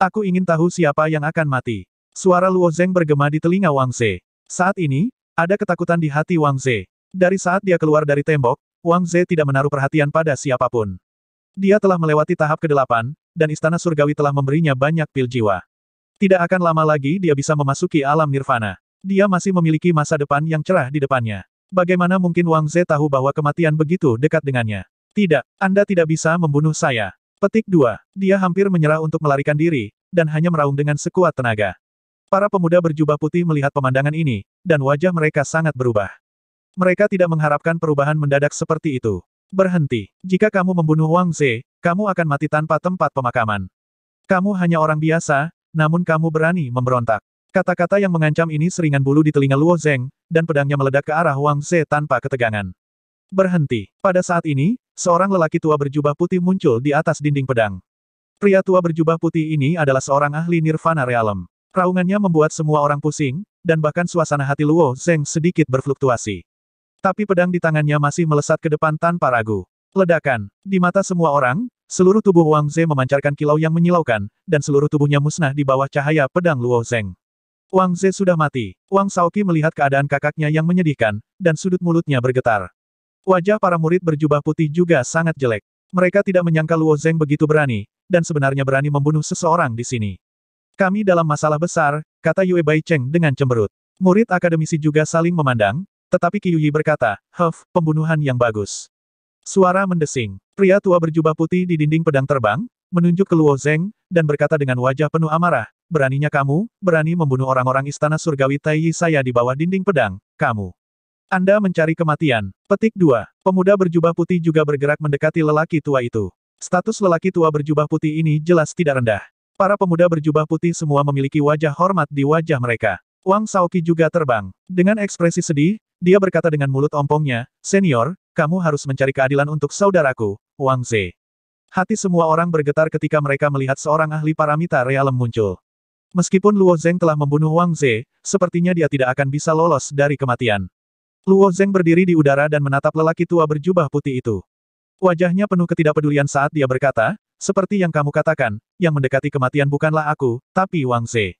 Aku ingin tahu siapa yang akan mati. Suara Luo Zeng bergema di telinga Wang Ze. Saat ini, ada ketakutan di hati Wang Ze. Dari saat dia keluar dari tembok, Wang Ze tidak menaruh perhatian pada siapapun. Dia telah melewati tahap ke-8, dan Istana Surgawi telah memberinya banyak pil jiwa. Tidak akan lama lagi dia bisa memasuki alam nirvana. Dia masih memiliki masa depan yang cerah di depannya. Bagaimana mungkin Wang Ze tahu bahwa kematian begitu dekat dengannya? Tidak, Anda tidak bisa membunuh saya. Petik 2. Dia hampir menyerah untuk melarikan diri, dan hanya meraung dengan sekuat tenaga. Para pemuda berjubah putih melihat pemandangan ini, dan wajah mereka sangat berubah. Mereka tidak mengharapkan perubahan mendadak seperti itu. Berhenti. Jika kamu membunuh Wang Ze, kamu akan mati tanpa tempat pemakaman. Kamu hanya orang biasa, namun kamu berani memberontak. Kata-kata yang mengancam ini seringan bulu di telinga Luo Zeng, dan pedangnya meledak ke arah Wang Ze tanpa ketegangan. Berhenti. Pada saat ini, seorang lelaki tua berjubah putih muncul di atas dinding pedang. Pria tua berjubah putih ini adalah seorang ahli nirvana realem. Raungannya membuat semua orang pusing, dan bahkan suasana hati Luo Zeng sedikit berfluktuasi. Tapi pedang di tangannya masih melesat ke depan tanpa ragu. Ledakan. Di mata semua orang, seluruh tubuh Wang Ze memancarkan kilau yang menyilaukan, dan seluruh tubuhnya musnah di bawah cahaya pedang Luo Zeng. Wang Ze sudah mati. Wang Saoki melihat keadaan kakaknya yang menyedihkan, dan sudut mulutnya bergetar. Wajah para murid berjubah putih juga sangat jelek. Mereka tidak menyangka Luo Zeng begitu berani, dan sebenarnya berani membunuh seseorang di sini. Kami dalam masalah besar, kata Yue Bai Cheng dengan cemberut. Murid akademisi juga saling memandang, tetapi Qiyuyi berkata, Huff, pembunuhan yang bagus. Suara mendesing. Pria tua berjubah putih di dinding pedang terbang, menunjuk ke Luo Zeng, dan berkata dengan wajah penuh amarah, beraninya kamu, berani membunuh orang-orang istana surgawi Taiyi saya di bawah dinding pedang, kamu. Anda mencari kematian. Petik 2. Pemuda berjubah putih juga bergerak mendekati lelaki tua itu. Status lelaki tua berjubah putih ini jelas tidak rendah. Para pemuda berjubah putih semua memiliki wajah hormat di wajah mereka. Wang Saoki juga terbang. Dengan ekspresi sedih, dia berkata dengan mulut ompongnya, Senior, kamu harus mencari keadilan untuk saudaraku, Wang Ze. Hati semua orang bergetar ketika mereka melihat seorang ahli paramita realem muncul. Meskipun Luo Zeng telah membunuh Wang Ze, sepertinya dia tidak akan bisa lolos dari kematian. Luo Zeng berdiri di udara dan menatap lelaki tua berjubah putih itu. Wajahnya penuh ketidakpedulian saat dia berkata, seperti yang kamu katakan, yang mendekati kematian bukanlah aku, tapi Wang Ze.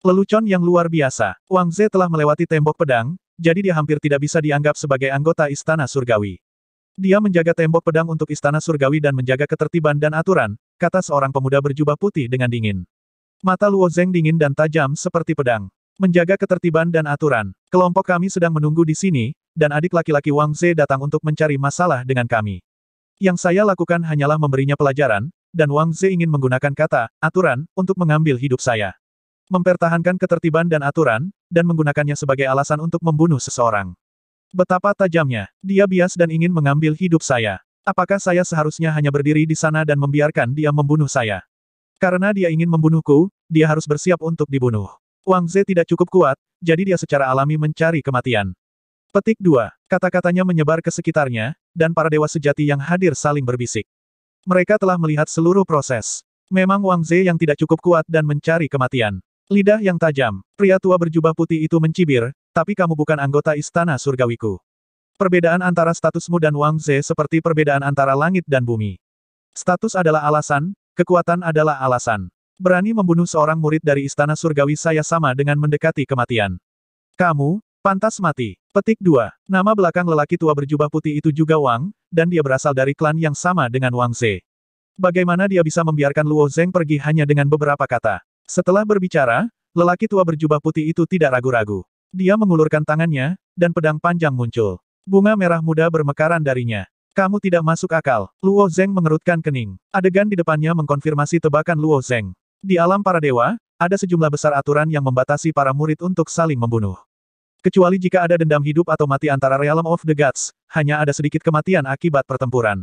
Lelucon yang luar biasa. Wang Ze telah melewati tembok pedang, jadi dia hampir tidak bisa dianggap sebagai anggota Istana Surgawi. Dia menjaga tembok pedang untuk Istana Surgawi dan menjaga ketertiban dan aturan, kata seorang pemuda berjubah putih dengan dingin. Mata Luo Zeng dingin dan tajam seperti pedang. Menjaga ketertiban dan aturan. Kelompok kami sedang menunggu di sini, dan adik laki-laki Wang Ze datang untuk mencari masalah dengan kami. Yang saya lakukan hanyalah memberinya pelajaran, dan Wang Ze ingin menggunakan kata, aturan, untuk mengambil hidup saya. Mempertahankan ketertiban dan aturan, dan menggunakannya sebagai alasan untuk membunuh seseorang. Betapa tajamnya, dia bias dan ingin mengambil hidup saya. Apakah saya seharusnya hanya berdiri di sana dan membiarkan dia membunuh saya? Karena dia ingin membunuhku, dia harus bersiap untuk dibunuh. Wang Ze tidak cukup kuat, jadi dia secara alami mencari kematian. Petik 2. Kata-katanya menyebar ke sekitarnya, dan para dewa sejati yang hadir saling berbisik. Mereka telah melihat seluruh proses. Memang Wang Ze yang tidak cukup kuat dan mencari kematian. Lidah yang tajam, pria tua berjubah putih itu mencibir, tapi kamu bukan anggota istana surgawiku. Perbedaan antara statusmu dan Wang Ze seperti perbedaan antara langit dan bumi. Status adalah alasan, kekuatan adalah alasan. Berani membunuh seorang murid dari istana surgawi saya sama dengan mendekati kematian. Kamu, pantas mati. Petik 2. Nama belakang lelaki tua berjubah putih itu juga Wang, dan dia berasal dari klan yang sama dengan Wang Ze. Bagaimana dia bisa membiarkan Luo Zeng pergi hanya dengan beberapa kata? Setelah berbicara, lelaki tua berjubah putih itu tidak ragu-ragu. Dia mengulurkan tangannya, dan pedang panjang muncul. Bunga merah muda bermekaran darinya. Kamu tidak masuk akal. Luo Zeng mengerutkan kening. Adegan di depannya mengkonfirmasi tebakan Luo Zeng. Di alam para dewa, ada sejumlah besar aturan yang membatasi para murid untuk saling membunuh. Kecuali jika ada dendam hidup atau mati antara Realm of the Gods, hanya ada sedikit kematian akibat pertempuran.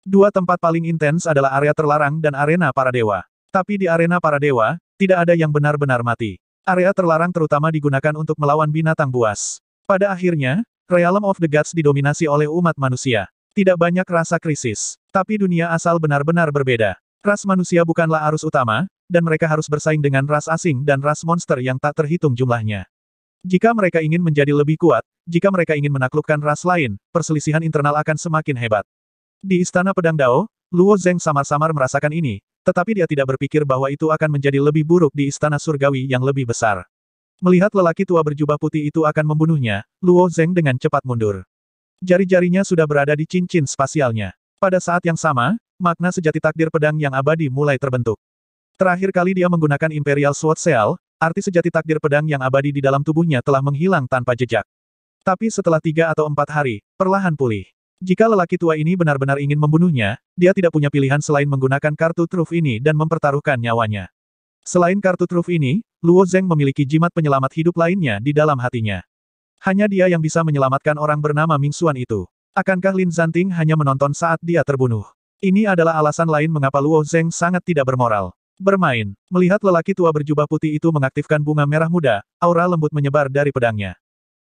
Dua tempat paling intens adalah area terlarang dan arena para dewa. Tapi di arena para dewa, tidak ada yang benar-benar mati. Area terlarang terutama digunakan untuk melawan binatang buas. Pada akhirnya, Realm of the Gods didominasi oleh umat manusia. Tidak banyak rasa krisis. Tapi dunia asal benar-benar berbeda. Ras manusia bukanlah arus utama, dan mereka harus bersaing dengan ras asing dan ras monster yang tak terhitung jumlahnya. Jika mereka ingin menjadi lebih kuat, jika mereka ingin menaklukkan ras lain, perselisihan internal akan semakin hebat. Di Istana Pedang Dao, Luo Zeng samar-samar merasakan ini, tetapi dia tidak berpikir bahwa itu akan menjadi lebih buruk di Istana Surgawi yang lebih besar. Melihat lelaki tua berjubah putih itu akan membunuhnya, Luo Zeng dengan cepat mundur. Jari-jarinya sudah berada di cincin spasialnya. Pada saat yang sama, makna sejati takdir pedang yang abadi mulai terbentuk. Terakhir kali dia menggunakan Imperial Sword Seal, arti sejati takdir pedang yang abadi di dalam tubuhnya telah menghilang tanpa jejak. Tapi setelah tiga atau empat hari, perlahan pulih. Jika lelaki tua ini benar-benar ingin membunuhnya, dia tidak punya pilihan selain menggunakan kartu truf ini dan mempertaruhkan nyawanya. Selain kartu truf ini, Luo Zeng memiliki jimat penyelamat hidup lainnya di dalam hatinya. Hanya dia yang bisa menyelamatkan orang bernama Ming Xuan itu. Akankah Lin Zanting hanya menonton saat dia terbunuh? Ini adalah alasan lain mengapa Luo Zeng sangat tidak bermoral. Bermain, melihat lelaki tua berjubah putih itu mengaktifkan bunga merah muda, aura lembut menyebar dari pedangnya.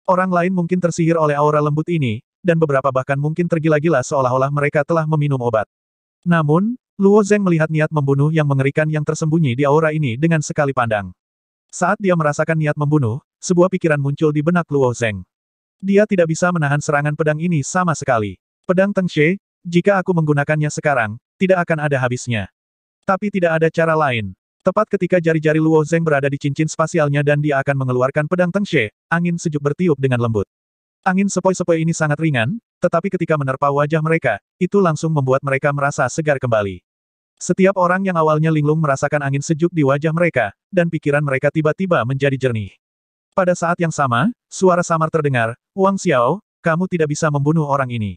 Orang lain mungkin tersihir oleh aura lembut ini, dan beberapa bahkan mungkin tergila-gila seolah-olah mereka telah meminum obat. Namun, Luo Zeng melihat niat membunuh yang mengerikan yang tersembunyi di aura ini dengan sekali pandang. Saat dia merasakan niat membunuh, sebuah pikiran muncul di benak Luo Zeng. Dia tidak bisa menahan serangan pedang ini sama sekali. Pedang Teng She, jika aku menggunakannya sekarang, tidak akan ada habisnya. Tapi tidak ada cara lain. Tepat ketika jari-jari Luo Zeng berada di cincin spasialnya dan dia akan mengeluarkan pedang Teng She, angin sejuk bertiup dengan lembut. Angin sepoi-sepoi ini sangat ringan, tetapi ketika menerpa wajah mereka, itu langsung membuat mereka merasa segar kembali. Setiap orang yang awalnya linglung merasakan angin sejuk di wajah mereka, dan pikiran mereka tiba-tiba menjadi jernih. Pada saat yang sama, suara samar terdengar, Wang Xiao, kamu tidak bisa membunuh orang ini.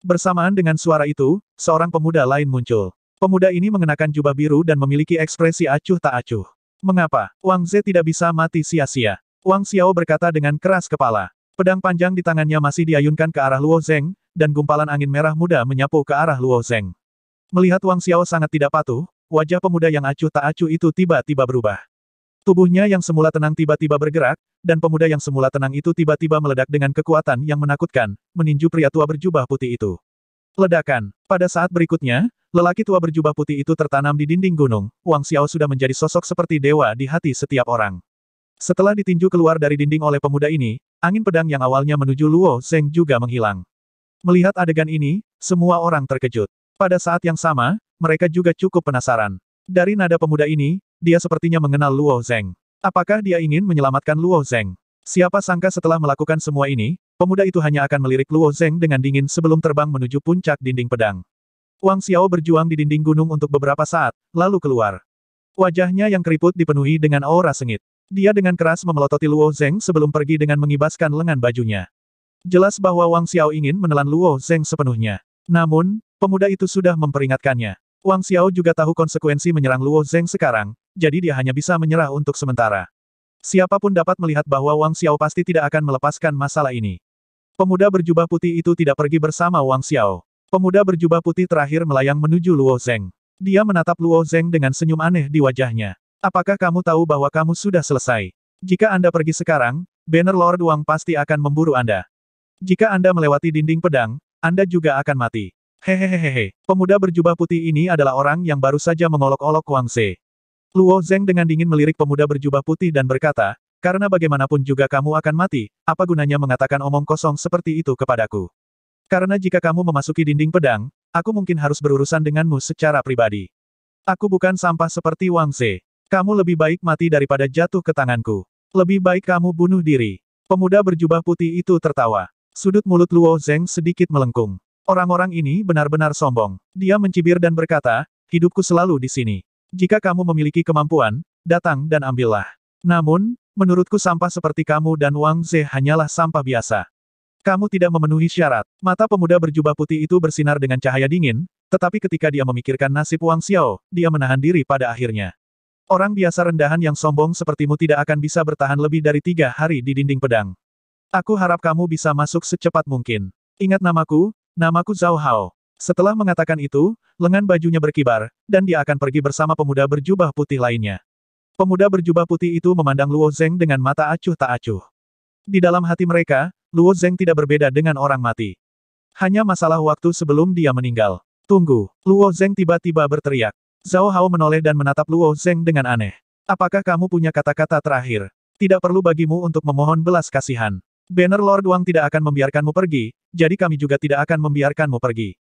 Bersamaan dengan suara itu, seorang pemuda lain muncul. Pemuda ini mengenakan jubah biru dan memiliki ekspresi acuh tak acuh. Mengapa? Wang Ze tidak bisa mati sia-sia. Wang Xiao berkata dengan keras kepala. Pedang panjang di tangannya masih diayunkan ke arah Luo Zeng, dan gumpalan angin merah muda menyapu ke arah Luo Zeng. Melihat Wang Xiao sangat tidak patuh, wajah pemuda yang acuh tak acuh itu tiba-tiba berubah. Tubuhnya yang semula tenang tiba-tiba bergerak, dan pemuda yang semula tenang itu tiba-tiba meledak dengan kekuatan yang menakutkan, meninju pria tua berjubah putih itu. Ledakan. Pada saat berikutnya, lelaki tua berjubah putih itu tertanam di dinding gunung. Wang Xiao sudah menjadi sosok seperti dewa di hati setiap orang. Setelah ditinju keluar dari dinding oleh pemuda ini, angin pedang yang awalnya menuju Luo Zeng juga menghilang. Melihat adegan ini, semua orang terkejut. Pada saat yang sama, mereka juga cukup penasaran. Dari nada pemuda ini, dia sepertinya mengenal Luo Zeng. Apakah dia ingin menyelamatkan Luo Zeng? Siapa sangka setelah melakukan semua ini, Pemuda itu hanya akan melirik Luo Zeng dengan dingin sebelum terbang menuju puncak dinding pedang. Wang Xiao berjuang di dinding gunung untuk beberapa saat, lalu keluar. Wajahnya yang keriput dipenuhi dengan aura sengit. Dia dengan keras memelototi Luo Zeng sebelum pergi dengan mengibaskan lengan bajunya. Jelas bahwa Wang Xiao ingin menelan Luo Zeng sepenuhnya. Namun, pemuda itu sudah memperingatkannya. Wang Xiao juga tahu konsekuensi menyerang Luo Zeng sekarang, jadi dia hanya bisa menyerah untuk sementara. Siapapun dapat melihat bahwa Wang Xiao pasti tidak akan melepaskan masalah ini. Pemuda berjubah putih itu tidak pergi bersama Wang Xiao. Pemuda berjubah putih terakhir melayang menuju Luo Zeng. Dia menatap Luo Zeng dengan senyum aneh di wajahnya. Apakah kamu tahu bahwa kamu sudah selesai? Jika Anda pergi sekarang, Banner Lord Wang pasti akan memburu Anda. Jika Anda melewati dinding pedang, Anda juga akan mati. Hehehehe, pemuda berjubah putih ini adalah orang yang baru saja mengolok-olok Wang Se. Luo Zeng dengan dingin melirik pemuda berjubah putih dan berkata, karena bagaimanapun juga kamu akan mati, apa gunanya mengatakan omong kosong seperti itu kepadaku? Karena jika kamu memasuki dinding pedang, aku mungkin harus berurusan denganmu secara pribadi. Aku bukan sampah seperti Wang Ze. Kamu lebih baik mati daripada jatuh ke tanganku. Lebih baik kamu bunuh diri. Pemuda berjubah putih itu tertawa. Sudut mulut Luo Zeng sedikit melengkung. Orang-orang ini benar-benar sombong. Dia mencibir dan berkata, hidupku selalu di sini. Jika kamu memiliki kemampuan, datang dan ambillah. Namun, Menurutku sampah seperti kamu dan Wang Ze hanyalah sampah biasa. Kamu tidak memenuhi syarat. Mata pemuda berjubah putih itu bersinar dengan cahaya dingin, tetapi ketika dia memikirkan nasib Wang Xiao, dia menahan diri pada akhirnya. Orang biasa rendahan yang sombong sepertimu tidak akan bisa bertahan lebih dari tiga hari di dinding pedang. Aku harap kamu bisa masuk secepat mungkin. Ingat namaku, namaku Zhao Hao. Setelah mengatakan itu, lengan bajunya berkibar, dan dia akan pergi bersama pemuda berjubah putih lainnya. Pemuda berjubah putih itu memandang Luo Zeng dengan mata acuh tak acuh. Di dalam hati mereka, Luo Zeng tidak berbeda dengan orang mati. Hanya masalah waktu sebelum dia meninggal. Tunggu, Luo Zeng tiba-tiba berteriak. Zhao Hao menoleh dan menatap Luo Zeng dengan aneh. Apakah kamu punya kata-kata terakhir? Tidak perlu bagimu untuk memohon belas kasihan. Banner Lord Wang tidak akan membiarkanmu pergi, jadi kami juga tidak akan membiarkanmu pergi.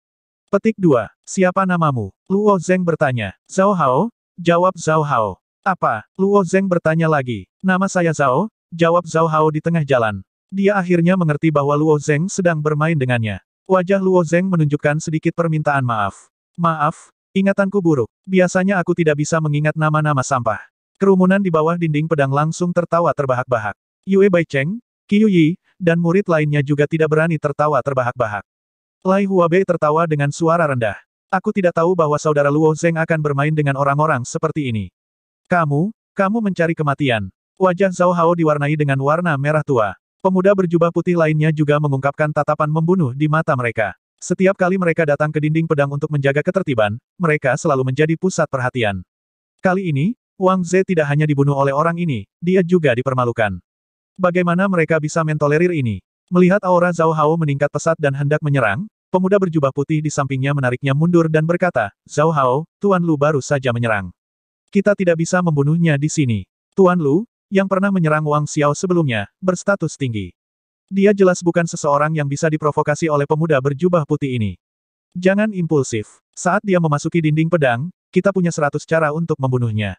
Petik 2. Siapa namamu? Luo Zeng bertanya. Zhao Hao? Jawab Zhao Hao. Apa? Luo Zeng bertanya lagi. Nama saya Zhao, jawab Zhao Hao di tengah jalan. Dia akhirnya mengerti bahwa Luo Zeng sedang bermain dengannya. Wajah Luo Zeng menunjukkan sedikit permintaan maaf. Maaf, ingatanku buruk. Biasanya aku tidak bisa mengingat nama-nama sampah. Kerumunan di bawah dinding pedang langsung tertawa terbahak-bahak. Yue Bai Baicheng, Qiu Yi, dan murid lainnya juga tidak berani tertawa terbahak-bahak. Lai Huabei tertawa dengan suara rendah. Aku tidak tahu bahwa saudara Luo Zeng akan bermain dengan orang-orang seperti ini. Kamu, kamu mencari kematian. Wajah Zhao Hao diwarnai dengan warna merah tua. Pemuda berjubah putih lainnya juga mengungkapkan tatapan membunuh di mata mereka. Setiap kali mereka datang ke dinding pedang untuk menjaga ketertiban, mereka selalu menjadi pusat perhatian. Kali ini, Wang Ze tidak hanya dibunuh oleh orang ini, dia juga dipermalukan. Bagaimana mereka bisa mentolerir ini? Melihat aura Zhao Hao meningkat pesat dan hendak menyerang, pemuda berjubah putih di sampingnya menariknya mundur dan berkata, Zhao Hao, Tuan Lu baru saja menyerang. Kita tidak bisa membunuhnya di sini. Tuan Lu, yang pernah menyerang Wang Xiao sebelumnya, berstatus tinggi. Dia jelas bukan seseorang yang bisa diprovokasi oleh pemuda berjubah putih ini. Jangan impulsif. Saat dia memasuki dinding pedang, kita punya seratus cara untuk membunuhnya.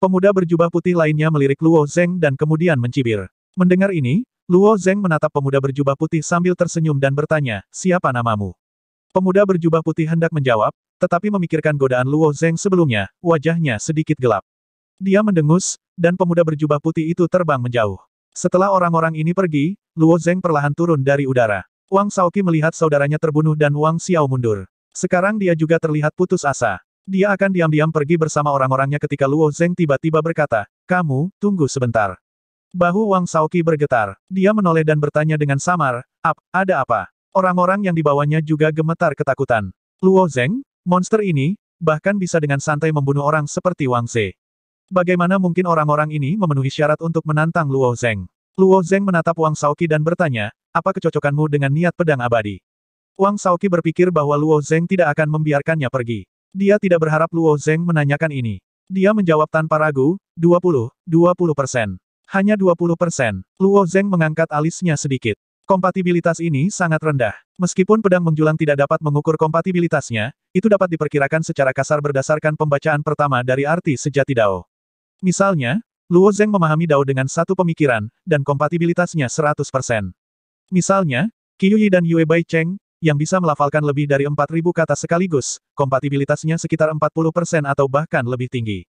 Pemuda berjubah putih lainnya melirik Luo Zeng dan kemudian mencibir. Mendengar ini, Luo Zeng menatap pemuda berjubah putih sambil tersenyum dan bertanya, siapa namamu? Pemuda berjubah putih hendak menjawab, tetapi memikirkan godaan Luo Zeng sebelumnya, wajahnya sedikit gelap. Dia mendengus, dan pemuda berjubah putih itu terbang menjauh. Setelah orang-orang ini pergi, Luo Zeng perlahan turun dari udara. Wang Saoki melihat saudaranya terbunuh dan Wang Xiao mundur. Sekarang dia juga terlihat putus asa. Dia akan diam-diam pergi bersama orang-orangnya ketika Luo Zeng tiba-tiba berkata, kamu, tunggu sebentar. Bahu Wang Saoki bergetar. Dia menoleh dan bertanya dengan samar, Ap, ada apa? Orang-orang yang dibawanya juga gemetar ketakutan. Luo Zeng, monster ini, bahkan bisa dengan santai membunuh orang seperti Wang Ze. Bagaimana mungkin orang-orang ini memenuhi syarat untuk menantang Luo Zeng? Luo Zeng menatap Wang Saoki dan bertanya, apa kecocokanmu dengan niat pedang abadi? Wang Saoki berpikir bahwa Luo Zeng tidak akan membiarkannya pergi. Dia tidak berharap Luo Zeng menanyakan ini. Dia menjawab tanpa ragu, 20, 20 persen. Hanya 20 persen. Luo Zeng mengangkat alisnya sedikit. Kompatibilitas ini sangat rendah. Meskipun pedang menjulang tidak dapat mengukur kompatibilitasnya, itu dapat diperkirakan secara kasar berdasarkan pembacaan pertama dari arti sejati Dao. Misalnya, Luo Zeng memahami Dao dengan satu pemikiran, dan kompatibilitasnya 100%. Misalnya, Qi dan Yue Bai Cheng, yang bisa melafalkan lebih dari 4.000 kata sekaligus, kompatibilitasnya sekitar 40% atau bahkan lebih tinggi.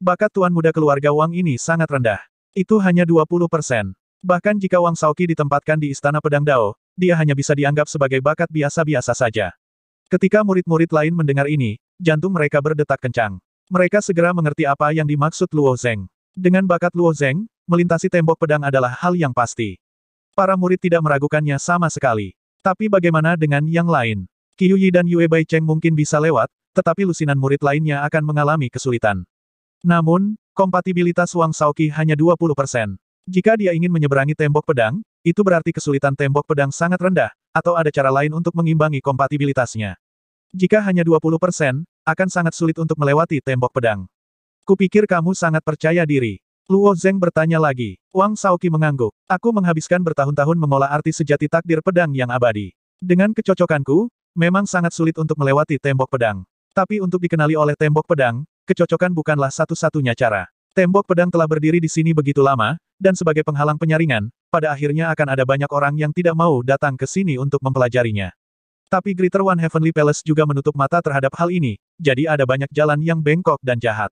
Bakat tuan muda keluarga Wang ini sangat rendah. Itu hanya 20%. Bahkan jika Wang Saoki ditempatkan di Istana Pedang Dao, dia hanya bisa dianggap sebagai bakat biasa-biasa saja. Ketika murid-murid lain mendengar ini, jantung mereka berdetak kencang. Mereka segera mengerti apa yang dimaksud Luo Zeng. Dengan bakat Luo Zeng, melintasi tembok pedang adalah hal yang pasti. Para murid tidak meragukannya sama sekali. Tapi bagaimana dengan yang lain? Qiu Yi dan Yue Bai Cheng mungkin bisa lewat, tetapi lusinan murid lainnya akan mengalami kesulitan. Namun, kompatibilitas Wang Saoki hanya 20%. Jika dia ingin menyeberangi tembok pedang, itu berarti kesulitan tembok pedang sangat rendah, atau ada cara lain untuk mengimbangi kompatibilitasnya. Jika hanya 20 persen, akan sangat sulit untuk melewati tembok pedang. Kupikir kamu sangat percaya diri. Luo Zeng bertanya lagi. Wang Saoki mengangguk. Aku menghabiskan bertahun-tahun mengolah arti sejati takdir pedang yang abadi. Dengan kecocokanku, memang sangat sulit untuk melewati tembok pedang. Tapi untuk dikenali oleh tembok pedang, kecocokan bukanlah satu-satunya cara. Tembok pedang telah berdiri di sini begitu lama, dan sebagai penghalang penyaringan, pada akhirnya akan ada banyak orang yang tidak mau datang ke sini untuk mempelajarinya. Tapi Greater One Heavenly Palace juga menutup mata terhadap hal ini, jadi ada banyak jalan yang bengkok dan jahat.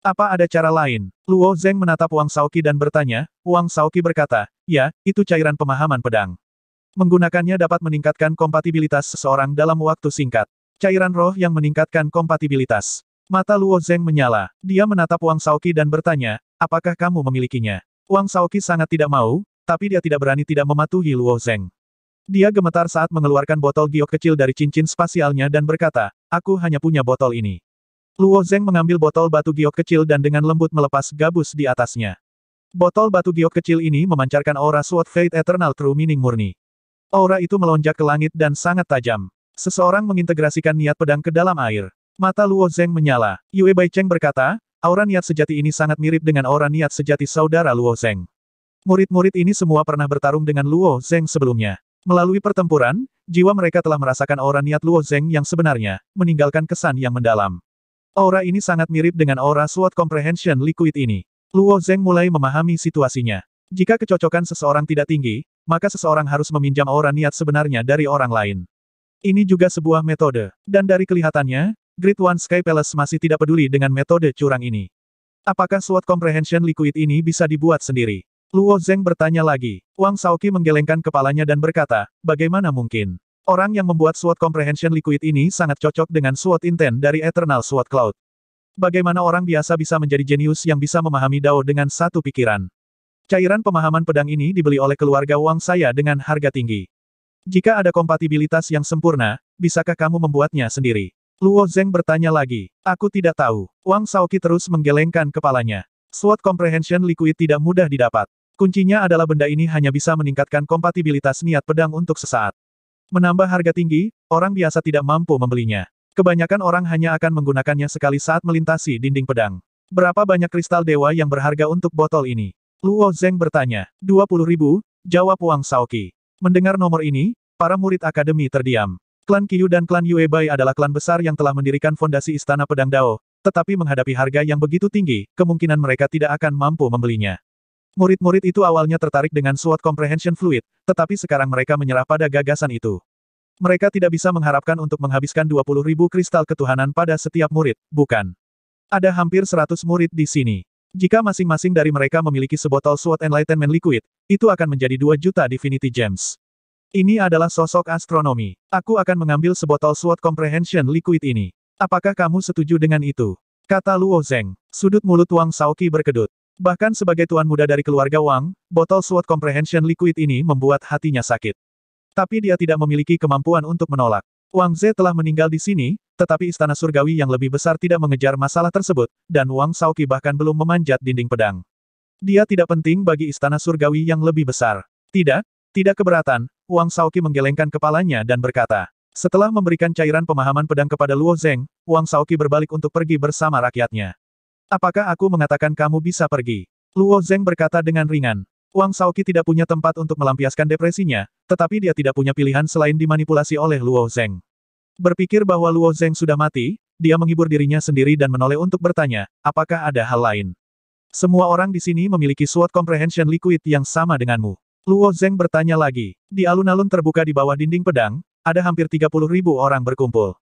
Apa ada cara lain? Luo Zeng menatap Wang Saoki dan bertanya, Wang Saoki berkata, ya, itu cairan pemahaman pedang. Menggunakannya dapat meningkatkan kompatibilitas seseorang dalam waktu singkat. Cairan roh yang meningkatkan kompatibilitas. Mata Luo Zeng menyala. Dia menatap Wang Saoki dan bertanya, apakah kamu memilikinya? Wang Shaoqi sangat tidak mau, tapi dia tidak berani tidak mematuhi Luo Zeng. Dia gemetar saat mengeluarkan botol giok kecil dari cincin spasialnya dan berkata, aku hanya punya botol ini. Luo Zeng mengambil botol batu giok kecil dan dengan lembut melepas gabus di atasnya. Botol batu giok kecil ini memancarkan aura Sword Fate Eternal True Meaning murni. Aura itu melonjak ke langit dan sangat tajam. Seseorang mengintegrasikan niat pedang ke dalam air. Mata Luo Zeng menyala. Yue Bai Cheng berkata, Aura niat sejati ini sangat mirip dengan aura niat sejati saudara Luo Zeng. Murid-murid ini semua pernah bertarung dengan Luo Zeng sebelumnya. Melalui pertempuran, jiwa mereka telah merasakan aura niat Luo Zeng yang sebenarnya, meninggalkan kesan yang mendalam. Aura ini sangat mirip dengan aura SWOT Comprehension Liquid ini. Luo Zeng mulai memahami situasinya. Jika kecocokan seseorang tidak tinggi, maka seseorang harus meminjam aura niat sebenarnya dari orang lain. Ini juga sebuah metode, dan dari kelihatannya, Great One Sky Palace masih tidak peduli dengan metode curang ini. Apakah SWOT Comprehension Liquid ini bisa dibuat sendiri? Luo Zeng bertanya lagi. Wang Saoki menggelengkan kepalanya dan berkata, bagaimana mungkin? Orang yang membuat SWOT Comprehension Liquid ini sangat cocok dengan SWOT Intent dari Eternal SWOT Cloud. Bagaimana orang biasa bisa menjadi jenius yang bisa memahami Dao dengan satu pikiran? Cairan pemahaman pedang ini dibeli oleh keluarga Wang saya dengan harga tinggi. Jika ada kompatibilitas yang sempurna, bisakah kamu membuatnya sendiri? Luo Zeng bertanya lagi. Aku tidak tahu. Wang Saoki terus menggelengkan kepalanya. SWOT Comprehension Liquid tidak mudah didapat. Kuncinya adalah benda ini hanya bisa meningkatkan kompatibilitas niat pedang untuk sesaat. Menambah harga tinggi, orang biasa tidak mampu membelinya. Kebanyakan orang hanya akan menggunakannya sekali saat melintasi dinding pedang. Berapa banyak kristal dewa yang berharga untuk botol ini? Luo Zeng bertanya. 20 ribu, jawab Wang Saoki. Mendengar nomor ini, para murid akademi terdiam. Klan Kiyu dan klan Yue Bai adalah klan besar yang telah mendirikan fondasi Istana Pedang Dao, tetapi menghadapi harga yang begitu tinggi, kemungkinan mereka tidak akan mampu membelinya. Murid-murid itu awalnya tertarik dengan SWOT Comprehension Fluid, tetapi sekarang mereka menyerah pada gagasan itu. Mereka tidak bisa mengharapkan untuk menghabiskan 20 ribu kristal ketuhanan pada setiap murid, bukan? Ada hampir 100 murid di sini. Jika masing-masing dari mereka memiliki sebotol SWOT Enlightenment Liquid, itu akan menjadi 2 juta Divinity Gems. Ini adalah sosok astronomi. Aku akan mengambil sebotol SWOT Comprehension Liquid ini. Apakah kamu setuju dengan itu? Kata Luo Zeng. Sudut mulut Wang Saoki berkedut. Bahkan sebagai tuan muda dari keluarga Wang, botol SWOT Comprehension Liquid ini membuat hatinya sakit. Tapi dia tidak memiliki kemampuan untuk menolak. Wang Ze telah meninggal di sini, tetapi istana surgawi yang lebih besar tidak mengejar masalah tersebut, dan Wang Saoki bahkan belum memanjat dinding pedang. Dia tidak penting bagi istana surgawi yang lebih besar. Tidak, tidak keberatan, Wang Saoki menggelengkan kepalanya dan berkata, setelah memberikan cairan pemahaman pedang kepada Luo Zeng, Wang Saoki berbalik untuk pergi bersama rakyatnya. Apakah aku mengatakan kamu bisa pergi? Luo Zeng berkata dengan ringan. Wang Saoki tidak punya tempat untuk melampiaskan depresinya, tetapi dia tidak punya pilihan selain dimanipulasi oleh Luo Zeng. Berpikir bahwa Luo Zeng sudah mati, dia menghibur dirinya sendiri dan menoleh untuk bertanya, apakah ada hal lain? Semua orang di sini memiliki SWOT comprehension liquid yang sama denganmu. Luo Zeng bertanya lagi. Di alun-alun terbuka di bawah dinding pedang, ada hampir 30 ribu orang berkumpul.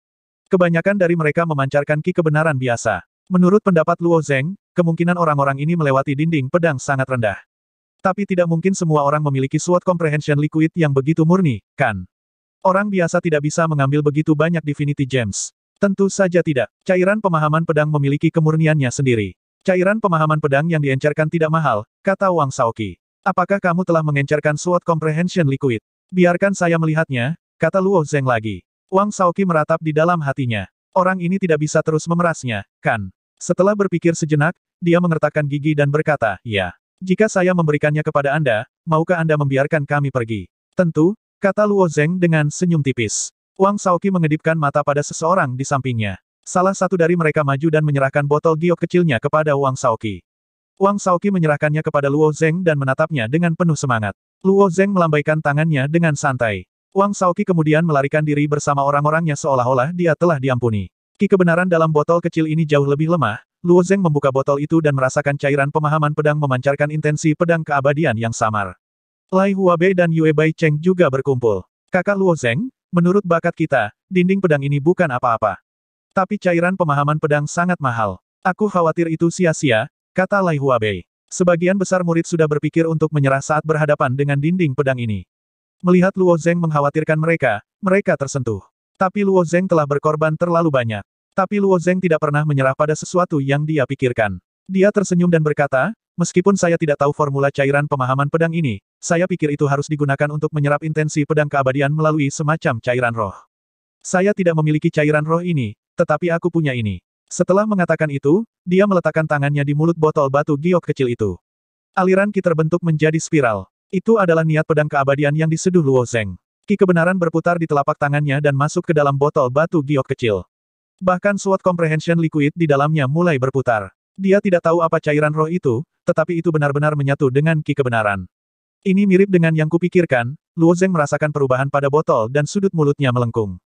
Kebanyakan dari mereka memancarkan ki kebenaran biasa. Menurut pendapat Luo Zeng, kemungkinan orang-orang ini melewati dinding pedang sangat rendah. Tapi tidak mungkin semua orang memiliki suatu Comprehension Liquid yang begitu murni, kan? Orang biasa tidak bisa mengambil begitu banyak Divinity Gems. Tentu saja tidak. Cairan pemahaman pedang memiliki kemurniannya sendiri. Cairan pemahaman pedang yang diencerkan tidak mahal, kata Wang Saoki. Apakah kamu telah mengencerkan SWOT Comprehension Liquid? Biarkan saya melihatnya, kata Luo Zeng lagi. Wang Saoki meratap di dalam hatinya. Orang ini tidak bisa terus memerasnya, kan? Setelah berpikir sejenak, dia mengertakkan gigi dan berkata, Ya. Jika saya memberikannya kepada Anda, maukah Anda membiarkan kami pergi? Tentu, kata Luo Zeng dengan senyum tipis. Wang Saoki mengedipkan mata pada seseorang di sampingnya. Salah satu dari mereka maju dan menyerahkan botol giok kecilnya kepada Wang Saoki. Wang Shaoqi menyerahkannya kepada Luo Zeng dan menatapnya dengan penuh semangat. Luo Zeng melambaikan tangannya dengan santai. Wang Shaoqi kemudian melarikan diri bersama orang-orangnya seolah-olah dia telah diampuni. Ki kebenaran dalam botol kecil ini jauh lebih lemah, Luo Zeng membuka botol itu dan merasakan cairan pemahaman pedang memancarkan intensi pedang keabadian yang samar. Lai Huabei dan Yue Bai Cheng juga berkumpul. Kakak Luo Zeng, menurut bakat kita, dinding pedang ini bukan apa-apa. Tapi cairan pemahaman pedang sangat mahal. Aku khawatir itu sia-sia, Kata Lai Huabei. Sebagian besar murid sudah berpikir untuk menyerah saat berhadapan dengan dinding pedang ini. Melihat Luo Zeng mengkhawatirkan mereka, mereka tersentuh. Tapi Luo Zeng telah berkorban terlalu banyak. Tapi Luo Zeng tidak pernah menyerah pada sesuatu yang dia pikirkan. Dia tersenyum dan berkata, meskipun saya tidak tahu formula cairan pemahaman pedang ini, saya pikir itu harus digunakan untuk menyerap intensi pedang keabadian melalui semacam cairan roh. Saya tidak memiliki cairan roh ini, tetapi aku punya ini. Setelah mengatakan itu, dia meletakkan tangannya di mulut botol batu giok kecil itu. Aliran ki terbentuk menjadi spiral. Itu adalah niat pedang keabadian yang diseduh Luo Zeng. Ki kebenaran berputar di telapak tangannya dan masuk ke dalam botol batu giok kecil. Bahkan SWOT Comprehension Liquid di dalamnya mulai berputar. Dia tidak tahu apa cairan roh itu, tetapi itu benar-benar menyatu dengan ki kebenaran. Ini mirip dengan yang kupikirkan, Luo Zeng merasakan perubahan pada botol dan sudut mulutnya melengkung.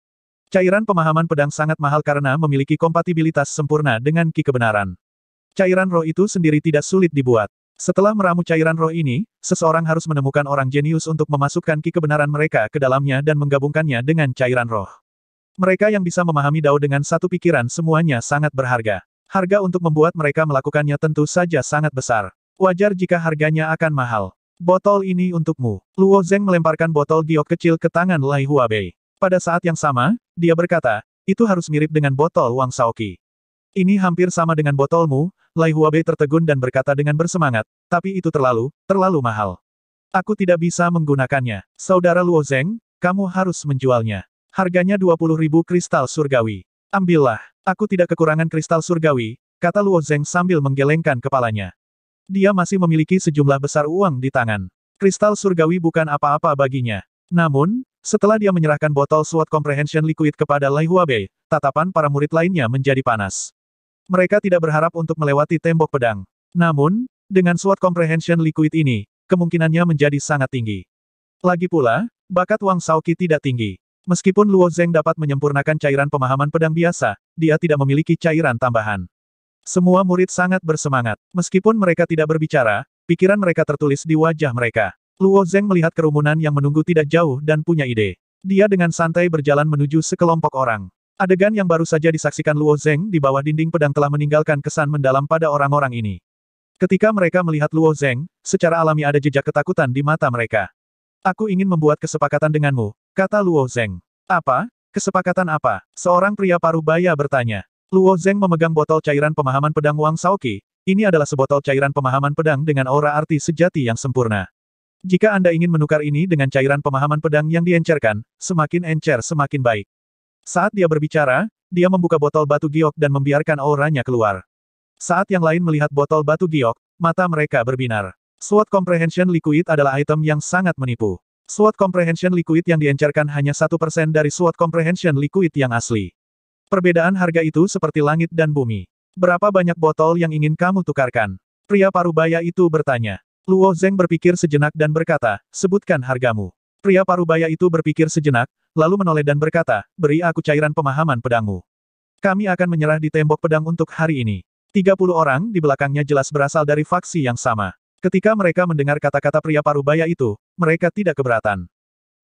Cairan pemahaman pedang sangat mahal karena memiliki kompatibilitas sempurna dengan ki kebenaran. Cairan roh itu sendiri tidak sulit dibuat. Setelah meramu cairan roh ini, seseorang harus menemukan orang jenius untuk memasukkan ki kebenaran mereka ke dalamnya dan menggabungkannya dengan cairan roh. Mereka yang bisa memahami Dao dengan satu pikiran semuanya sangat berharga. Harga untuk membuat mereka melakukannya tentu saja sangat besar. Wajar jika harganya akan mahal. Botol ini untukmu. Luo Zeng melemparkan botol giok kecil ke tangan Lai Huabei. Pada saat yang sama, dia berkata, itu harus mirip dengan botol Wang saoki. Ini hampir sama dengan botolmu, Lai Huabei tertegun dan berkata dengan bersemangat, tapi itu terlalu, terlalu mahal. Aku tidak bisa menggunakannya. Saudara Luo Zeng, kamu harus menjualnya. Harganya 20 ribu kristal surgawi. Ambillah, aku tidak kekurangan kristal surgawi, kata Luo Zeng sambil menggelengkan kepalanya. Dia masih memiliki sejumlah besar uang di tangan. Kristal surgawi bukan apa-apa baginya. Namun, setelah dia menyerahkan botol SWOT Comprehension Liquid kepada Lai Huabei, tatapan para murid lainnya menjadi panas. Mereka tidak berharap untuk melewati tembok pedang. Namun, dengan SWOT Comprehension Liquid ini, kemungkinannya menjadi sangat tinggi. Lagi pula, bakat Wang Shaoqi tidak tinggi. Meskipun Luo Zeng dapat menyempurnakan cairan pemahaman pedang biasa, dia tidak memiliki cairan tambahan. Semua murid sangat bersemangat. Meskipun mereka tidak berbicara, pikiran mereka tertulis di wajah mereka. Luo Zeng melihat kerumunan yang menunggu tidak jauh dan punya ide. Dia dengan santai berjalan menuju sekelompok orang. Adegan yang baru saja disaksikan Luo Zeng di bawah dinding pedang telah meninggalkan kesan mendalam pada orang-orang ini. Ketika mereka melihat Luo Zeng, secara alami ada jejak ketakutan di mata mereka. Aku ingin membuat kesepakatan denganmu, kata Luo Zeng. Apa? Kesepakatan apa? Seorang pria paruh baya bertanya. Luo Zeng memegang botol cairan pemahaman pedang Wang Saoki. ini adalah sebotol cairan pemahaman pedang dengan aura arti sejati yang sempurna. Jika Anda ingin menukar ini dengan cairan pemahaman pedang yang diencerkan, semakin encer semakin baik. Saat dia berbicara, dia membuka botol batu giok dan membiarkan auranya keluar. Saat yang lain melihat botol batu giok, mata mereka berbinar. SWOT Comprehension Liquid adalah item yang sangat menipu. SWOT Comprehension Liquid yang diencerkan hanya 1% dari SWOT Comprehension Liquid yang asli. Perbedaan harga itu seperti langit dan bumi. Berapa banyak botol yang ingin kamu tukarkan? Pria parubaya itu bertanya. Luo Zeng berpikir sejenak dan berkata, sebutkan hargamu. Pria parubaya itu berpikir sejenak, lalu menoleh dan berkata, beri aku cairan pemahaman pedangmu. Kami akan menyerah di tembok pedang untuk hari ini. 30 orang di belakangnya jelas berasal dari faksi yang sama. Ketika mereka mendengar kata-kata pria parubaya itu, mereka tidak keberatan.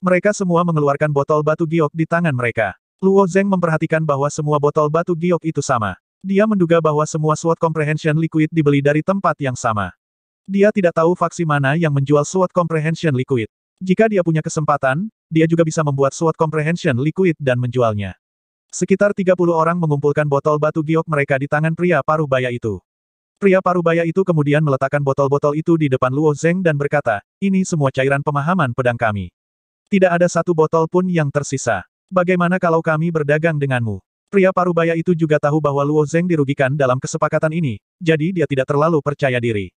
Mereka semua mengeluarkan botol batu giok di tangan mereka. Luo Zeng memperhatikan bahwa semua botol batu giok itu sama. Dia menduga bahwa semua SWOT Comprehension Liquid dibeli dari tempat yang sama. Dia tidak tahu faksi mana yang menjual SWOT Comprehension Liquid. Jika dia punya kesempatan, dia juga bisa membuat SWOT Comprehension Liquid dan menjualnya. Sekitar 30 orang mengumpulkan botol batu giok mereka di tangan pria paruh baya itu. Pria paruh baya itu kemudian meletakkan botol-botol itu di depan Luo Zeng dan berkata, ini semua cairan pemahaman pedang kami. Tidak ada satu botol pun yang tersisa. Bagaimana kalau kami berdagang denganmu? Pria paruh baya itu juga tahu bahwa Luo Zeng dirugikan dalam kesepakatan ini, jadi dia tidak terlalu percaya diri.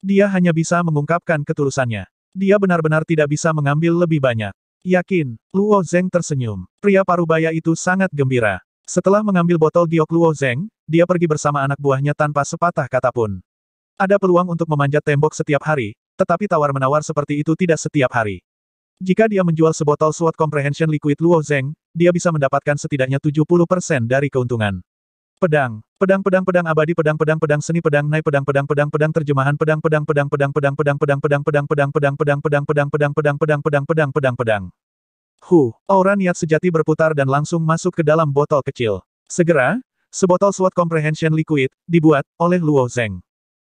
Dia hanya bisa mengungkapkan ketulusannya. Dia benar-benar tidak bisa mengambil lebih banyak. Yakin, Luo Zeng tersenyum. Pria parubaya itu sangat gembira. Setelah mengambil botol giok Luo Zeng, dia pergi bersama anak buahnya tanpa sepatah kata pun. Ada peluang untuk memanjat tembok setiap hari, tetapi tawar-menawar seperti itu tidak setiap hari. Jika dia menjual sebotol SWOT Comprehension Liquid Luo Zeng, dia bisa mendapatkan setidaknya 70% dari keuntungan. Pedang, Pedang-pedang-pedang abadi pedang-pedang-pedang seni pedang nai pedang-pedang-pedang-pedang terjemahan pedang-pedang-pedang-pedang-pedang-pedang-pedang-pedang-pedang-pedang-pedang-pedang-pedang-pedang-pedang-pedang-pedang. pedang pedang pedang pedang Hu, aura niat sejati berputar dan langsung masuk ke dalam botol kecil. Segera, sebotol SWOT Comprehension Liquid, dibuat, oleh Luo Zeng.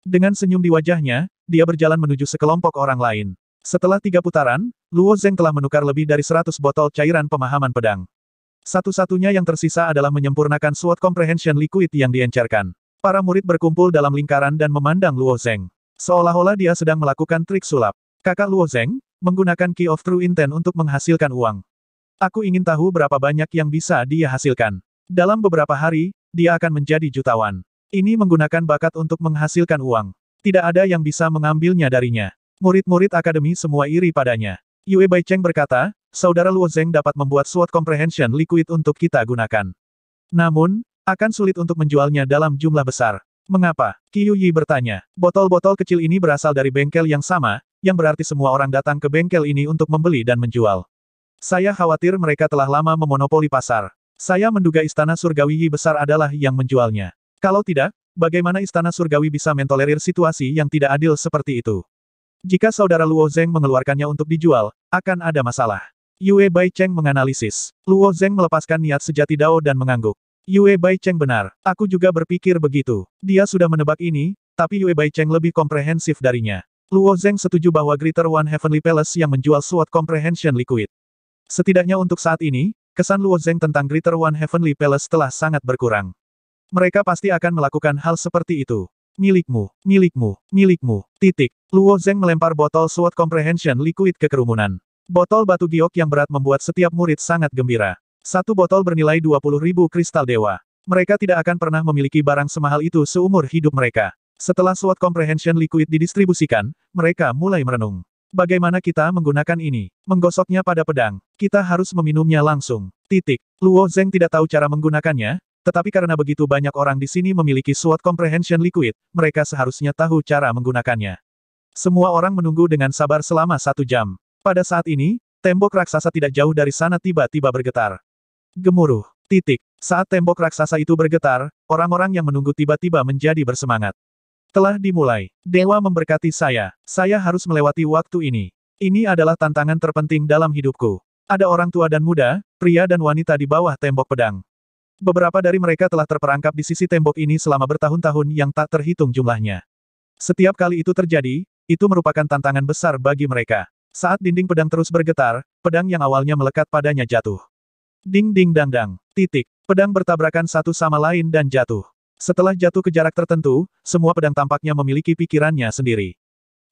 Dengan senyum di wajahnya, dia berjalan menuju sekelompok orang lain. Setelah tiga putaran, Luo Zeng telah menukar lebih dari seratus botol cairan pemahaman pedang. Satu-satunya yang tersisa adalah menyempurnakan SWOT Comprehension Liquid yang diencerkan. Para murid berkumpul dalam lingkaran dan memandang Luo Zeng. Seolah-olah dia sedang melakukan trik sulap. Kakak Luo Zeng, menggunakan Key of True Intent untuk menghasilkan uang. Aku ingin tahu berapa banyak yang bisa dia hasilkan. Dalam beberapa hari, dia akan menjadi jutawan. Ini menggunakan bakat untuk menghasilkan uang. Tidak ada yang bisa mengambilnya darinya. Murid-murid akademi semua iri padanya. Yue Baicheng berkata, saudara Luo Zeng dapat membuat SWOT Comprehension Liquid untuk kita gunakan. Namun, akan sulit untuk menjualnya dalam jumlah besar. Mengapa? Qiu Yi bertanya. Botol-botol kecil ini berasal dari bengkel yang sama, yang berarti semua orang datang ke bengkel ini untuk membeli dan menjual. Saya khawatir mereka telah lama memonopoli pasar. Saya menduga istana surgawi Yi besar adalah yang menjualnya. Kalau tidak, bagaimana istana surgawi bisa mentolerir situasi yang tidak adil seperti itu? Jika saudara Luo Zeng mengeluarkannya untuk dijual, akan ada masalah. Yue Bai Cheng menganalisis. Luo Zeng melepaskan niat sejati Dao dan mengangguk. Yue Bai Cheng benar, aku juga berpikir begitu. Dia sudah menebak ini, tapi Yue Bai Cheng lebih komprehensif darinya. Luo Zeng setuju bahwa Greater One Heavenly Palace yang menjual SWOT Comprehension Liquid. Setidaknya untuk saat ini, kesan Luo Zeng tentang Greater One Heavenly Palace telah sangat berkurang. Mereka pasti akan melakukan hal seperti itu. Milikmu, milikmu, milikmu, titik. Luo Zeng melempar botol SWOT Comprehension Liquid ke kerumunan. Botol batu giok yang berat membuat setiap murid sangat gembira. Satu botol bernilai 20 ribu kristal dewa. Mereka tidak akan pernah memiliki barang semahal itu seumur hidup mereka. Setelah SWOT Comprehension Liquid didistribusikan, mereka mulai merenung. Bagaimana kita menggunakan ini? Menggosoknya pada pedang. Kita harus meminumnya langsung. Titik. Luo Zeng tidak tahu cara menggunakannya, tetapi karena begitu banyak orang di sini memiliki SWOT Comprehension Liquid, mereka seharusnya tahu cara menggunakannya. Semua orang menunggu dengan sabar selama satu jam. Pada saat ini, tembok raksasa tidak jauh dari sana tiba-tiba bergetar. Gemuruh. Titik. Saat tembok raksasa itu bergetar, orang-orang yang menunggu tiba-tiba menjadi bersemangat. Telah dimulai. Dewa memberkati saya. Saya harus melewati waktu ini. Ini adalah tantangan terpenting dalam hidupku. Ada orang tua dan muda, pria dan wanita di bawah tembok pedang. Beberapa dari mereka telah terperangkap di sisi tembok ini selama bertahun-tahun yang tak terhitung jumlahnya. Setiap kali itu terjadi, itu merupakan tantangan besar bagi mereka. Saat dinding pedang terus bergetar, pedang yang awalnya melekat padanya jatuh. Ding ding dang dang, titik, pedang bertabrakan satu sama lain dan jatuh. Setelah jatuh ke jarak tertentu, semua pedang tampaknya memiliki pikirannya sendiri.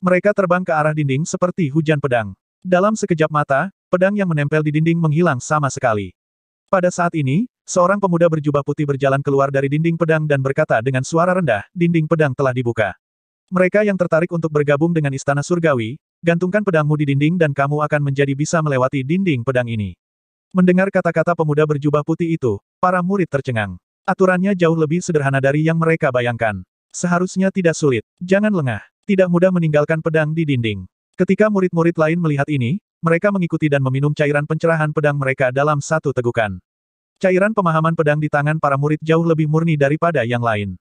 Mereka terbang ke arah dinding seperti hujan pedang. Dalam sekejap mata, pedang yang menempel di dinding menghilang sama sekali. Pada saat ini, seorang pemuda berjubah putih berjalan keluar dari dinding pedang dan berkata dengan suara rendah, dinding pedang telah dibuka. Mereka yang tertarik untuk bergabung dengan Istana Surgawi, Gantungkan pedangmu di dinding dan kamu akan menjadi bisa melewati dinding pedang ini. Mendengar kata-kata pemuda berjubah putih itu, para murid tercengang. Aturannya jauh lebih sederhana dari yang mereka bayangkan. Seharusnya tidak sulit. Jangan lengah. Tidak mudah meninggalkan pedang di dinding. Ketika murid-murid lain melihat ini, mereka mengikuti dan meminum cairan pencerahan pedang mereka dalam satu tegukan. Cairan pemahaman pedang di tangan para murid jauh lebih murni daripada yang lain.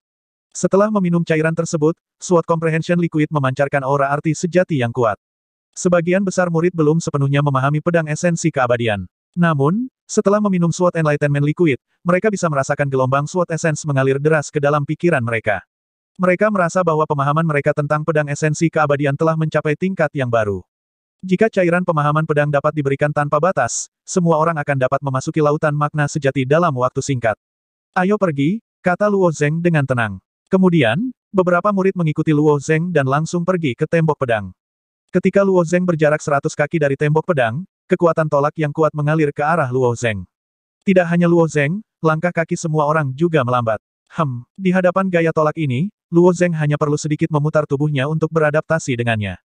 Setelah meminum cairan tersebut, SWOT Comprehension Liquid memancarkan aura arti sejati yang kuat. Sebagian besar murid belum sepenuhnya memahami pedang esensi keabadian. Namun, setelah meminum Sword Enlightenment Liquid, mereka bisa merasakan gelombang Sword Essence mengalir deras ke dalam pikiran mereka. Mereka merasa bahwa pemahaman mereka tentang pedang esensi keabadian telah mencapai tingkat yang baru. Jika cairan pemahaman pedang dapat diberikan tanpa batas, semua orang akan dapat memasuki lautan makna sejati dalam waktu singkat. Ayo pergi, kata Luo Zeng dengan tenang. Kemudian, beberapa murid mengikuti Luo Zeng dan langsung pergi ke tembok pedang. Ketika Luo Zeng berjarak 100 kaki dari tembok pedang, kekuatan tolak yang kuat mengalir ke arah Luo Zeng. Tidak hanya Luo Zeng, langkah kaki semua orang juga melambat. Hem, di hadapan gaya tolak ini, Luo Zeng hanya perlu sedikit memutar tubuhnya untuk beradaptasi dengannya.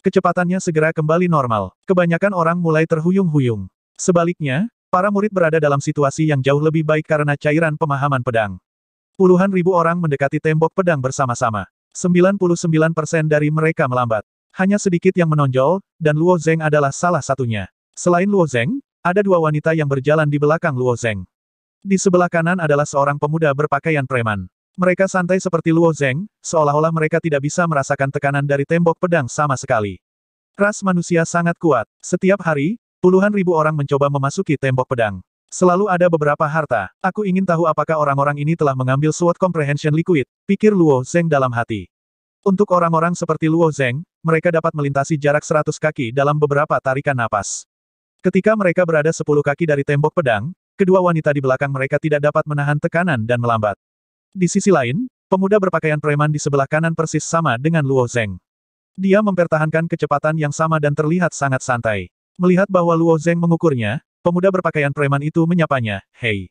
Kecepatannya segera kembali normal. Kebanyakan orang mulai terhuyung-huyung. Sebaliknya, para murid berada dalam situasi yang jauh lebih baik karena cairan pemahaman pedang. Puluhan ribu orang mendekati tembok pedang bersama-sama. 99% dari mereka melambat. Hanya sedikit yang menonjol, dan Luo Zeng adalah salah satunya. Selain Luo Zeng, ada dua wanita yang berjalan di belakang Luo Zeng. Di sebelah kanan adalah seorang pemuda berpakaian preman. Mereka santai seperti Luo Zeng, seolah-olah mereka tidak bisa merasakan tekanan dari tembok pedang sama sekali. Ras manusia sangat kuat. Setiap hari, puluhan ribu orang mencoba memasuki tembok pedang. Selalu ada beberapa harta. Aku ingin tahu apakah orang-orang ini telah mengambil SWOT Comprehension Liquid, pikir Luo Zeng dalam hati. Untuk orang-orang seperti Luo Zeng, mereka dapat melintasi jarak 100 kaki dalam beberapa tarikan napas. Ketika mereka berada 10 kaki dari tembok pedang, kedua wanita di belakang mereka tidak dapat menahan tekanan dan melambat. Di sisi lain, pemuda berpakaian preman di sebelah kanan persis sama dengan Luo Zeng. Dia mempertahankan kecepatan yang sama dan terlihat sangat santai. Melihat bahwa Luo Zeng mengukurnya, pemuda berpakaian preman itu menyapanya, Hei!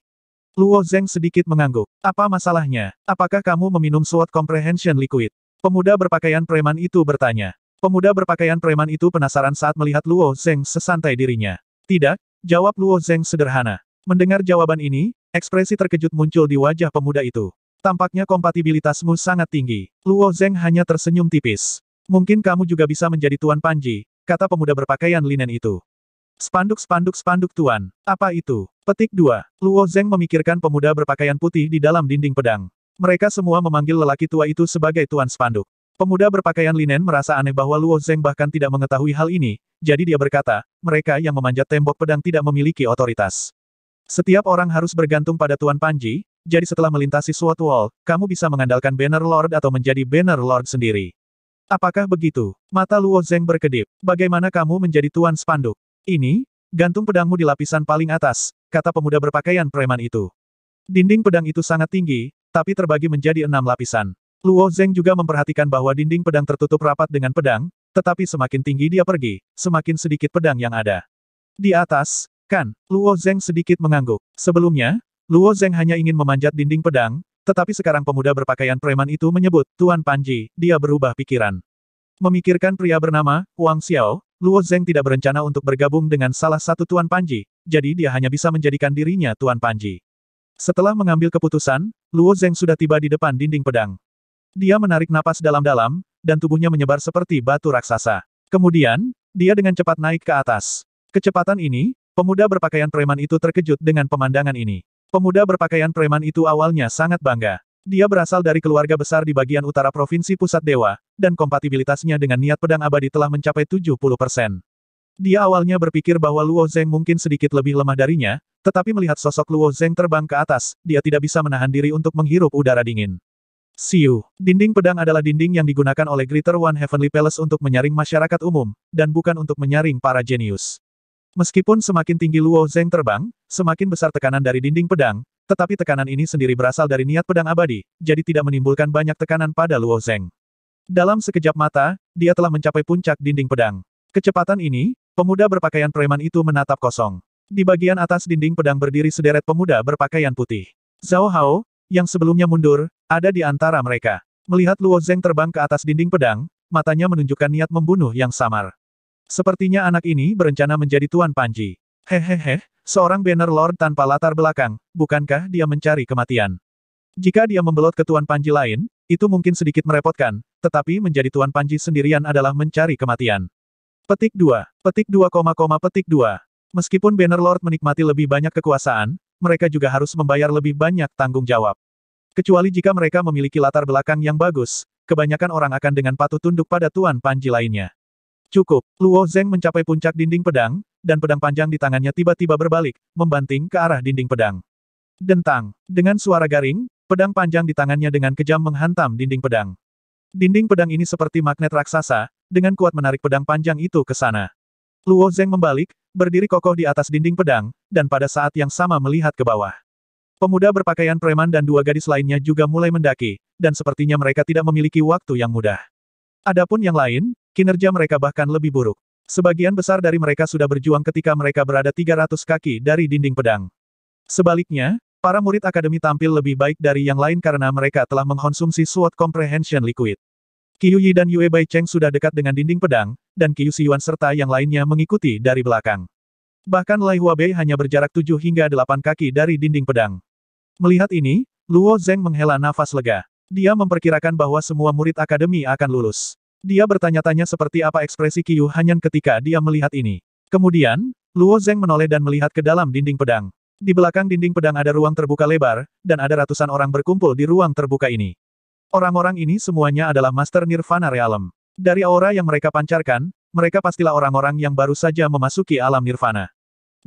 Luo Zeng sedikit mengangguk. Apa masalahnya? Apakah kamu meminum SWOT Comprehension Liquid? Pemuda berpakaian preman itu bertanya. Pemuda berpakaian preman itu penasaran saat melihat Luo Zeng sesantai dirinya. Tidak, jawab Luo Zeng sederhana. Mendengar jawaban ini, ekspresi terkejut muncul di wajah pemuda itu. Tampaknya kompatibilitasmu sangat tinggi. Luo Zeng hanya tersenyum tipis. Mungkin kamu juga bisa menjadi Tuan Panji, kata pemuda berpakaian linen itu. Spanduk-spanduk-spanduk Tuan. Apa itu? Petik 2. Luo Zeng memikirkan pemuda berpakaian putih di dalam dinding pedang. Mereka semua memanggil lelaki tua itu sebagai Tuan Spanduk. Pemuda berpakaian linen merasa aneh bahwa Luo Zeng bahkan tidak mengetahui hal ini, jadi dia berkata, mereka yang memanjat tembok pedang tidak memiliki otoritas. Setiap orang harus bergantung pada Tuan Panji, jadi setelah melintasi Sword Wall, kamu bisa mengandalkan Banner Lord atau menjadi Banner Lord sendiri. Apakah begitu? Mata Luo Zeng berkedip. Bagaimana kamu menjadi Tuan Spanduk? Ini, gantung pedangmu di lapisan paling atas, kata pemuda berpakaian preman itu. Dinding pedang itu sangat tinggi, tapi terbagi menjadi enam lapisan. Luo Zeng juga memperhatikan bahwa dinding pedang tertutup rapat dengan pedang, tetapi semakin tinggi dia pergi, semakin sedikit pedang yang ada. Di atas, kan, Luo Zeng sedikit mengangguk. Sebelumnya, Luo Zeng hanya ingin memanjat dinding pedang, tetapi sekarang pemuda berpakaian preman itu menyebut, Tuan Panji, dia berubah pikiran. Memikirkan pria bernama, Wang Xiao, Luo Zeng tidak berencana untuk bergabung dengan salah satu Tuan Panji, jadi dia hanya bisa menjadikan dirinya Tuan Panji. Setelah mengambil keputusan, Luo Zeng sudah tiba di depan dinding pedang. Dia menarik napas dalam-dalam, dan tubuhnya menyebar seperti batu raksasa. Kemudian, dia dengan cepat naik ke atas. Kecepatan ini, pemuda berpakaian preman itu terkejut dengan pemandangan ini. Pemuda berpakaian preman itu awalnya sangat bangga. Dia berasal dari keluarga besar di bagian utara Provinsi Pusat Dewa, dan kompatibilitasnya dengan niat pedang abadi telah mencapai 70 persen. Dia awalnya berpikir bahwa Luo Zeng mungkin sedikit lebih lemah darinya, tetapi melihat sosok Luo Zeng terbang ke atas, dia tidak bisa menahan diri untuk menghirup udara dingin. Siu, dinding pedang adalah dinding yang digunakan oleh Greater One Heavenly Palace untuk menyaring masyarakat umum, dan bukan untuk menyaring para jenius. Meskipun semakin tinggi Luo Zeng terbang, semakin besar tekanan dari dinding pedang, tetapi tekanan ini sendiri berasal dari niat pedang abadi, jadi tidak menimbulkan banyak tekanan pada Luo Zeng. Dalam sekejap mata, dia telah mencapai puncak dinding pedang. Kecepatan ini, Pemuda berpakaian preman itu menatap kosong. Di bagian atas dinding pedang berdiri sederet pemuda berpakaian putih. Zhao Hao, yang sebelumnya mundur, ada di antara mereka. Melihat Luo Zeng terbang ke atas dinding pedang, matanya menunjukkan niat membunuh yang samar. Sepertinya anak ini berencana menjadi Tuan Panji. Hehehe, seorang banner lord tanpa latar belakang, bukankah dia mencari kematian? Jika dia membelot ke Tuan Panji lain, itu mungkin sedikit merepotkan, tetapi menjadi Tuan Panji sendirian adalah mencari kematian. Petik 2. Petik 2, petik 2. Meskipun banner lord menikmati lebih banyak kekuasaan, mereka juga harus membayar lebih banyak tanggung jawab. Kecuali jika mereka memiliki latar belakang yang bagus, kebanyakan orang akan dengan patuh tunduk pada Tuan Panji lainnya. Cukup, Luo Zeng mencapai puncak dinding pedang, dan pedang panjang di tangannya tiba-tiba berbalik, membanting ke arah dinding pedang. Dentang, dengan suara garing, pedang panjang di tangannya dengan kejam menghantam dinding pedang. Dinding pedang ini seperti magnet raksasa, dengan kuat menarik pedang panjang itu ke sana. Luo Zeng membalik, berdiri kokoh di atas dinding pedang, dan pada saat yang sama melihat ke bawah. Pemuda berpakaian preman dan dua gadis lainnya juga mulai mendaki, dan sepertinya mereka tidak memiliki waktu yang mudah. Adapun yang lain, kinerja mereka bahkan lebih buruk. Sebagian besar dari mereka sudah berjuang ketika mereka berada 300 kaki dari dinding pedang. Sebaliknya, Para murid akademi tampil lebih baik dari yang lain karena mereka telah mengkonsumsi SWOT Comprehension Liquid. Yi dan Yue Bai Cheng sudah dekat dengan dinding pedang, dan Qiu Xiyuan serta yang lainnya mengikuti dari belakang. Bahkan Lai Huabei hanya berjarak 7 hingga 8 kaki dari dinding pedang. Melihat ini, Luo Zeng menghela nafas lega. Dia memperkirakan bahwa semua murid akademi akan lulus. Dia bertanya-tanya seperti apa ekspresi Qiu Hanyan ketika dia melihat ini. Kemudian, Luo Zeng menoleh dan melihat ke dalam dinding pedang. Di belakang dinding pedang ada ruang terbuka lebar, dan ada ratusan orang berkumpul di ruang terbuka ini. Orang-orang ini semuanya adalah Master Nirvana Realm. Dari aura yang mereka pancarkan, mereka pastilah orang-orang yang baru saja memasuki alam Nirvana.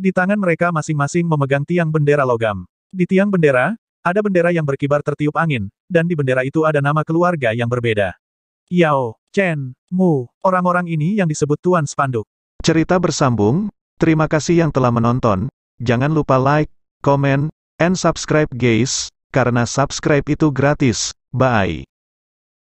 Di tangan mereka masing-masing memegang tiang bendera logam. Di tiang bendera, ada bendera yang berkibar tertiup angin, dan di bendera itu ada nama keluarga yang berbeda. Yao, Chen, Mu, orang-orang ini yang disebut Tuan Spanduk. Cerita bersambung, terima kasih yang telah menonton, Jangan lupa like, comment, and subscribe guys, karena subscribe itu gratis. Bye.